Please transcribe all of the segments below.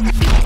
Thank you.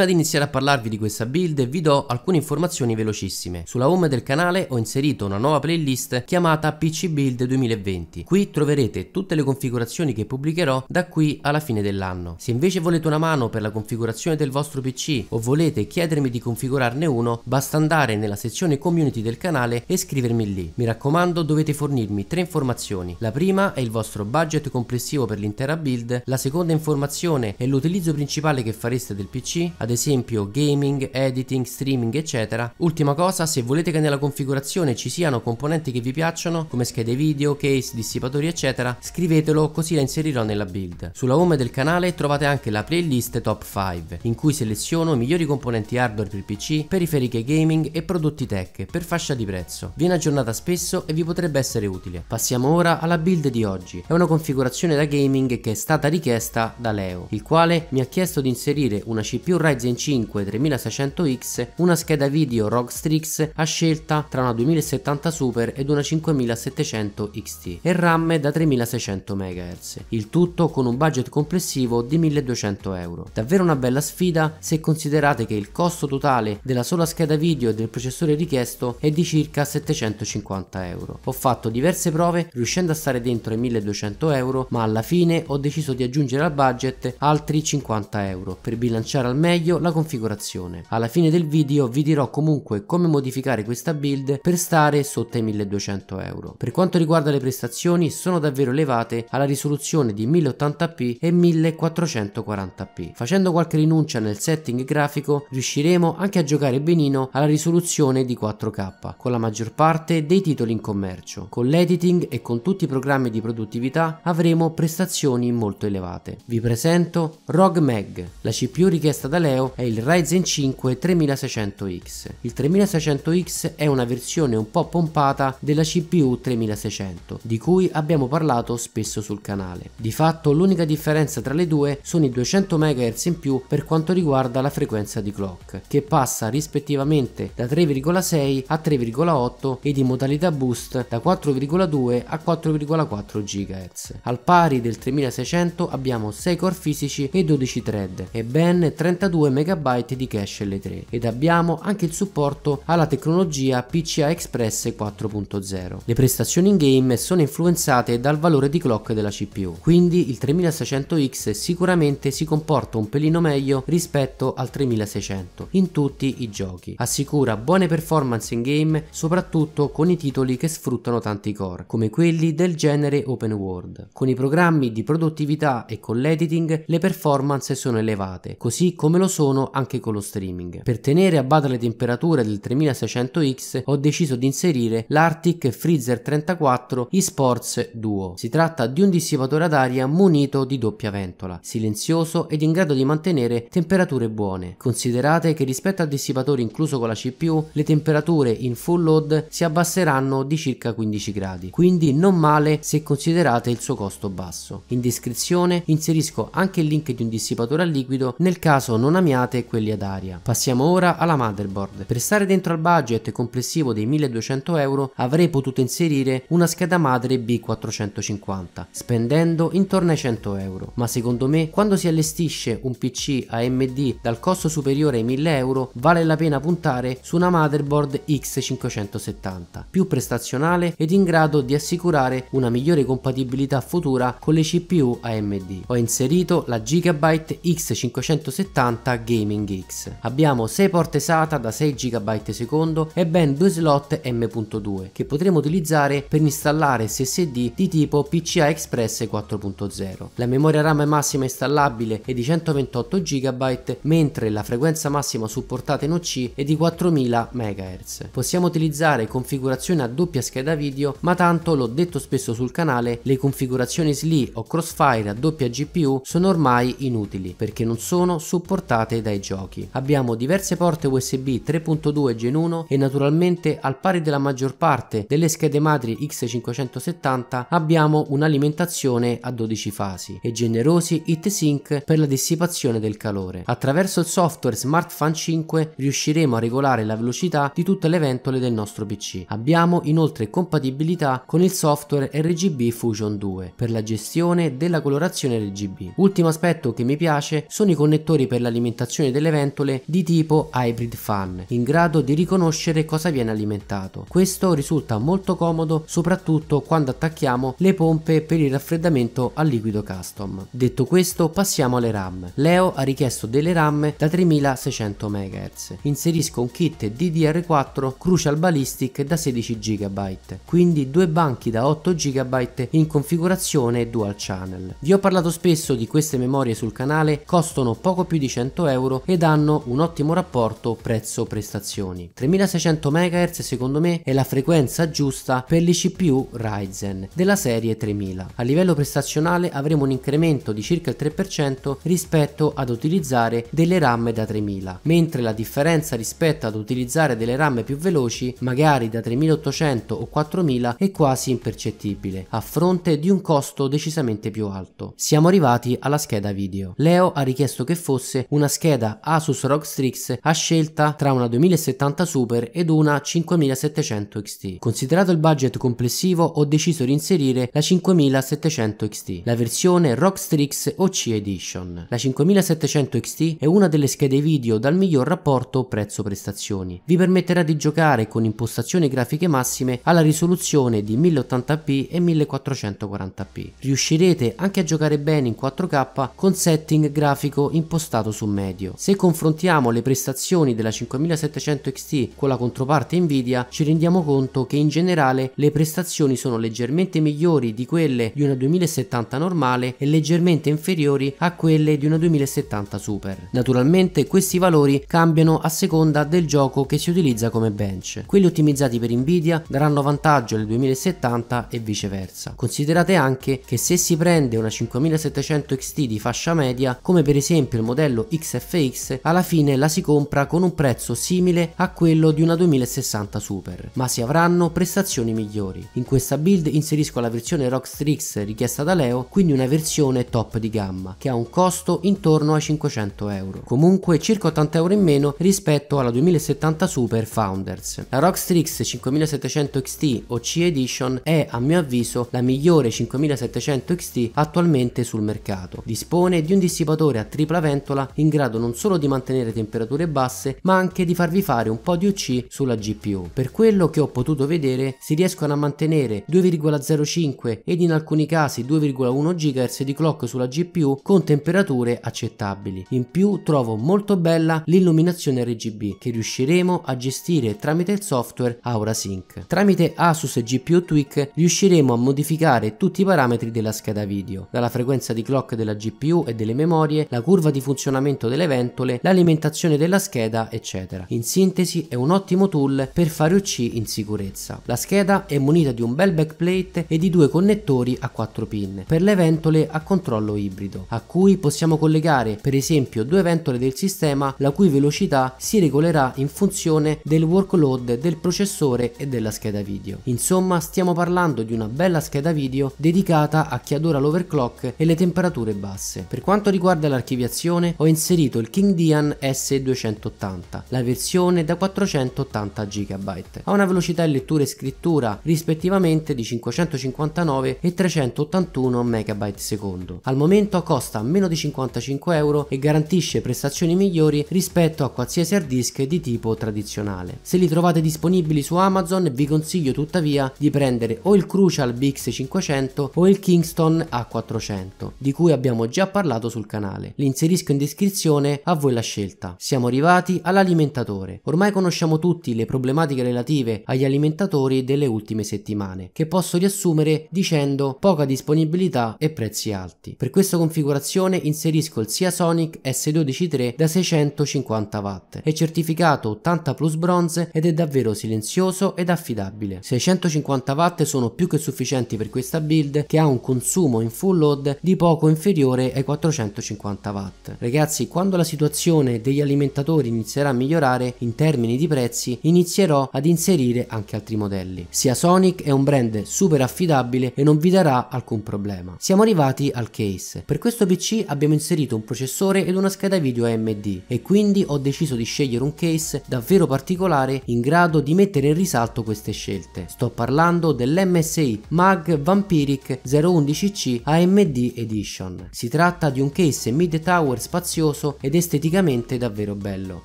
Prima di iniziare a parlarvi di questa build vi do alcune informazioni velocissime. Sulla home del canale ho inserito una nuova playlist chiamata PC Build 2020. Qui troverete tutte le configurazioni che pubblicherò da qui alla fine dell'anno. Se invece volete una mano per la configurazione del vostro PC o volete chiedermi di configurarne uno, basta andare nella sezione community del canale e scrivermi lì. Mi raccomando dovete fornirmi tre informazioni. La prima è il vostro budget complessivo per l'intera build, la seconda informazione è l'utilizzo principale che fareste del PC, ad ad esempio gaming, editing, streaming eccetera. Ultima cosa, se volete che nella configurazione ci siano componenti che vi piacciono come schede video, case, dissipatori eccetera, scrivetelo così la inserirò nella build. Sulla home del canale trovate anche la playlist top 5 in cui seleziono i migliori componenti hardware per PC, periferiche gaming e prodotti tech per fascia di prezzo. Viene aggiornata spesso e vi potrebbe essere utile. Passiamo ora alla build di oggi. È una configurazione da gaming che è stata richiesta da Leo, il quale mi ha chiesto di inserire una CPU Ryzen Ryzen 5 3600X, una scheda video ROG Strix a scelta tra una 2070 Super ed una 5700 XT e RAM da 3600 MHz, il tutto con un budget complessivo di 1200 euro. Davvero una bella sfida se considerate che il costo totale della sola scheda video e del processore richiesto è di circa 750 euro. Ho fatto diverse prove riuscendo a stare dentro i 1200 euro ma alla fine ho deciso di aggiungere al budget altri 50 euro per bilanciare al meglio meglio la configurazione. Alla fine del video vi dirò comunque come modificare questa build per stare sotto i 1200 euro. Per quanto riguarda le prestazioni sono davvero elevate alla risoluzione di 1080p e 1440p. Facendo qualche rinuncia nel setting grafico riusciremo anche a giocare benino alla risoluzione di 4K con la maggior parte dei titoli in commercio. Con l'editing e con tutti i programmi di produttività avremo prestazioni molto elevate. Vi presento ROG Mag, la CPU richiesta da lei Nereo è il Ryzen 5 3600X. Il 3600X è una versione un po' pompata della CPU 3600, di cui abbiamo parlato spesso sul canale. Di fatto l'unica differenza tra le due sono i 200 MHz in più per quanto riguarda la frequenza di clock, che passa rispettivamente da 3,6 a 3,8 ed in modalità boost da 4,2 a 4,4 GHz. Al pari del 3600 abbiamo 6 core fisici e 12 thread e ben 32 2 MB di cache L3 ed abbiamo anche il supporto alla tecnologia PCI Express 4.0. Le prestazioni in game sono influenzate dal valore di clock della CPU, quindi il 3600X sicuramente si comporta un pelino meglio rispetto al 3600 in tutti i giochi. Assicura buone performance in game soprattutto con i titoli che sfruttano tanti core, come quelli del genere open world. Con i programmi di produttività e con l'editing le performance sono elevate, così come lo sono anche con lo streaming. Per tenere a bada le temperature del 3600X ho deciso di inserire l'Arctic Freezer 34 eSports Duo. Si tratta di un dissipatore ad aria munito di doppia ventola, silenzioso ed in grado di mantenere temperature buone. Considerate che rispetto al dissipatore incluso con la CPU, le temperature in full load si abbasseranno di circa 15 gradi, quindi non male se considerate il suo costo basso. In descrizione inserisco anche il link di un dissipatore a liquido nel caso non lamiate e quelli ad aria. Passiamo ora alla motherboard. Per stare dentro al budget complessivo dei 1200 euro avrei potuto inserire una scheda madre B450 spendendo intorno ai 100 euro ma secondo me quando si allestisce un PC AMD dal costo superiore ai 1000 euro vale la pena puntare su una motherboard X570 più prestazionale ed in grado di assicurare una migliore compatibilità futura con le CPU AMD. Ho inserito la Gigabyte X570 chiamata Gaming X. Abbiamo 6 porte SATA da 6 GB secondo e ben 2 slot M.2 che potremo utilizzare per installare SSD di tipo PCI Express 4.0. La memoria RAM massima installabile è di 128 GB mentre la frequenza massima supportata in OC è di 4000 MHz. Possiamo utilizzare configurazioni a doppia scheda video ma tanto l'ho detto spesso sul canale le configurazioni SLI o Crossfire a doppia GPU sono ormai inutili perché non sono supportate portate dai giochi. Abbiamo diverse porte USB 3.2 Gen 1 e naturalmente al pari della maggior parte delle schede madri X570 abbiamo un'alimentazione a 12 fasi e generosi heat sink per la dissipazione del calore. Attraverso il software SmartFan 5 riusciremo a regolare la velocità di tutte le ventole del nostro PC. Abbiamo inoltre compatibilità con il software RGB Fusion 2 per la gestione della colorazione RGB. Ultimo aspetto che mi piace sono i connettori per l'alimentazione alimentazione delle ventole di tipo hybrid fan, in grado di riconoscere cosa viene alimentato. Questo risulta molto comodo soprattutto quando attacchiamo le pompe per il raffreddamento a liquido custom. Detto questo passiamo alle RAM. Leo ha richiesto delle RAM da 3600 MHz. Inserisco un kit DDR4 Crucial Ballistic da 16 GB, quindi due banchi da 8 GB in configurazione dual channel. Vi ho parlato spesso di queste memorie sul canale, costano poco più di 100 400 euro ed hanno un ottimo rapporto prezzo-prestazioni. 3600 MHz secondo me è la frequenza giusta per le CPU Ryzen della serie 3000. A livello prestazionale avremo un incremento di circa il 3% rispetto ad utilizzare delle RAM da 3000, mentre la differenza rispetto ad utilizzare delle RAM più veloci, magari da 3800 o 4000, è quasi impercettibile, a fronte di un costo decisamente più alto. Siamo arrivati alla scheda video. Leo ha richiesto che fosse una una scheda Asus ROG Strix a scelta tra una 2070 Super ed una 5700 XT. Considerato il budget complessivo ho deciso di inserire la 5700 XT, la versione ROG Strix OC Edition. La 5700 XT è una delle schede video dal miglior rapporto prezzo-prestazioni. Vi permetterà di giocare con impostazioni grafiche massime alla risoluzione di 1080p e 1440p. Riuscirete anche a giocare bene in 4K con setting grafico impostato su medio. Se confrontiamo le prestazioni della 5700 XT con la controparte Nvidia, ci rendiamo conto che in generale le prestazioni sono leggermente migliori di quelle di una 2070 normale e leggermente inferiori a quelle di una 2070 Super. Naturalmente questi valori cambiano a seconda del gioco che si utilizza come bench. Quelli ottimizzati per Nvidia daranno vantaggio alle 2070 e viceversa. Considerate anche che se si prende una 5700 XT di fascia media, come per esempio il modello XFX alla fine la si compra con un prezzo simile a quello di una 2060 Super, ma si avranno prestazioni migliori. In questa build inserisco la versione ROG Strix richiesta da Leo, quindi una versione top di gamma, che ha un costo intorno ai 500 euro, comunque circa 80 euro in meno rispetto alla 2070 Super Founders. La ROG Strix 5700 XT o C Edition è a mio avviso la migliore 5700 XT attualmente sul mercato. Dispone di un dissipatore a tripla ventola in grado non solo di mantenere temperature basse ma anche di farvi fare un po' di UC sulla GPU. Per quello che ho potuto vedere si riescono a mantenere 2,05 ed in alcuni casi 2,1 GHz di clock sulla GPU con temperature accettabili. In più trovo molto bella l'illuminazione RGB che riusciremo a gestire tramite il software Aura Sync. Tramite Asus GPU Tweak riusciremo a modificare tutti i parametri della scheda video, dalla frequenza di clock della GPU e delle memorie, la curva di funzionamento l'avvicinamento delle ventole, l'alimentazione della scheda, eccetera. In sintesi è un ottimo tool per fare UC in sicurezza. La scheda è munita di un bel backplate e di due connettori a 4 pin per le ventole a controllo ibrido, a cui possiamo collegare per esempio due ventole del sistema la cui velocità si regolerà in funzione del workload del processore e della scheda video. Insomma stiamo parlando di una bella scheda video dedicata a chi adora l'overclock e le temperature basse. Per quanto riguarda l'archiviazione ho inserito inserito il Kingdian S280, la versione da 480 GB. Ha una velocità di lettura e scrittura rispettivamente di 559 e 381 MB/s. Al momento costa meno di 55 euro e garantisce prestazioni migliori rispetto a qualsiasi hard disk di tipo tradizionale. Se li trovate disponibili su Amazon vi consiglio tuttavia di prendere o il Crucial BX500 o il Kingston A400 di cui abbiamo già parlato sul canale. Li inserisco in descrizione disposizione, a voi la scelta. Siamo arrivati all'alimentatore. Ormai conosciamo tutti le problematiche relative agli alimentatori delle ultime settimane, che posso riassumere dicendo poca disponibilità e prezzi alti. Per questa configurazione inserisco il Siasonic S123 da 650 watt. È certificato 80 plus bronze ed è davvero silenzioso ed affidabile. 650 watt sono più che sufficienti per questa build che ha un consumo in full load di poco inferiore ai 450 watt. Ragazzi ragazzi, quando la situazione degli alimentatori inizierà a migliorare in termini di prezzi, inizierò ad inserire anche altri modelli. Sia Sonic è un brand super affidabile e non vi darà alcun problema. Siamo arrivati al case. Per questo PC abbiamo inserito un processore ed una scheda video AMD e quindi ho deciso di scegliere un case davvero particolare in grado di mettere in risalto queste scelte. Sto parlando dell'MSI Mag Vampiric 011C AMD Edition. Si tratta di un case mid tower spazioso spazioso ed esteticamente davvero bello.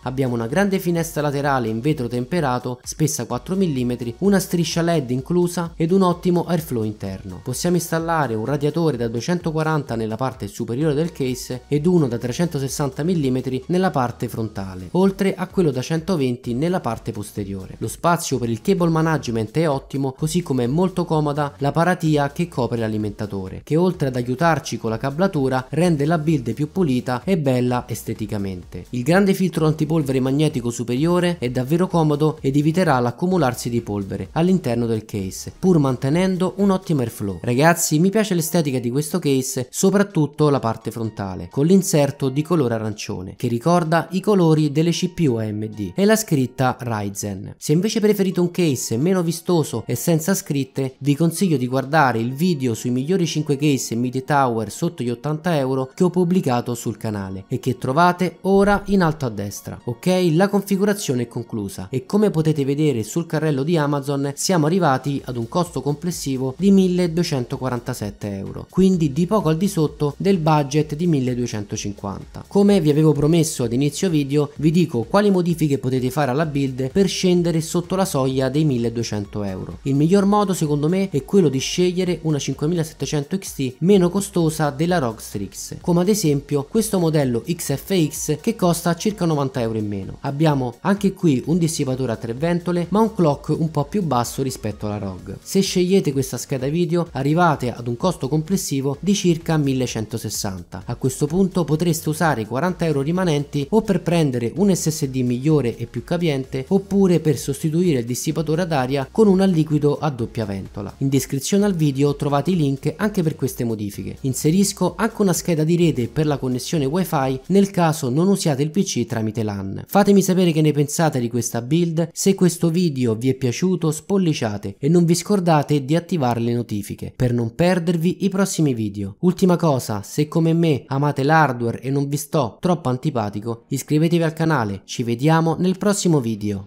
Abbiamo una grande finestra laterale in vetro temperato, spessa 4 mm, una striscia LED inclusa ed un ottimo airflow interno. Possiamo installare un radiatore da 240 nella parte superiore del case ed uno da 360 mm nella parte frontale, oltre a quello da 120 nella parte posteriore. Lo spazio per il cable management è ottimo, così come è molto comoda la paratia che copre l'alimentatore, che oltre ad aiutarci con la cablatura rende la build più pulita e bella bella esteticamente. Il grande filtro antipolvere magnetico superiore è davvero comodo ed eviterà l'accumularsi di polvere all'interno del case, pur mantenendo un ottimo airflow. Ragazzi, mi piace l'estetica di questo case, soprattutto la parte frontale, con l'inserto di colore arancione, che ricorda i colori delle CPU AMD e la scritta Ryzen. Se invece preferite un case meno vistoso e senza scritte, vi consiglio di guardare il video sui migliori 5 case media tower sotto gli 80 euro che ho pubblicato sul canale e che trovate ora in alto a destra. Ok, la configurazione è conclusa e come potete vedere sul carrello di Amazon siamo arrivati ad un costo complessivo di 1247 euro, quindi di poco al di sotto del budget di 1250. Come vi avevo promesso ad inizio video, vi dico quali modifiche potete fare alla build per scendere sotto la soglia dei 1200 euro. Il miglior modo secondo me è quello di scegliere una 5700 XT meno costosa della ROG come ad esempio questo modello XFX che costa circa 90 euro in meno. Abbiamo anche qui un dissipatore a tre ventole ma un clock un po' più basso rispetto alla ROG. Se scegliete questa scheda video arrivate ad un costo complessivo di circa 1160. A questo punto potreste usare i 40 euro rimanenti o per prendere un SSD migliore e più capiente oppure per sostituire il dissipatore ad aria con un liquido a doppia ventola. In descrizione al video trovate i link anche per queste modifiche. Inserisco anche una scheda di rete per la connessione wifi nel caso non usiate il PC tramite LAN. Fatemi sapere che ne pensate di questa build, se questo video vi è piaciuto spolliciate e non vi scordate di attivare le notifiche per non perdervi i prossimi video. Ultima cosa, se come me amate l'hardware e non vi sto troppo antipatico, iscrivetevi al canale, ci vediamo nel prossimo video.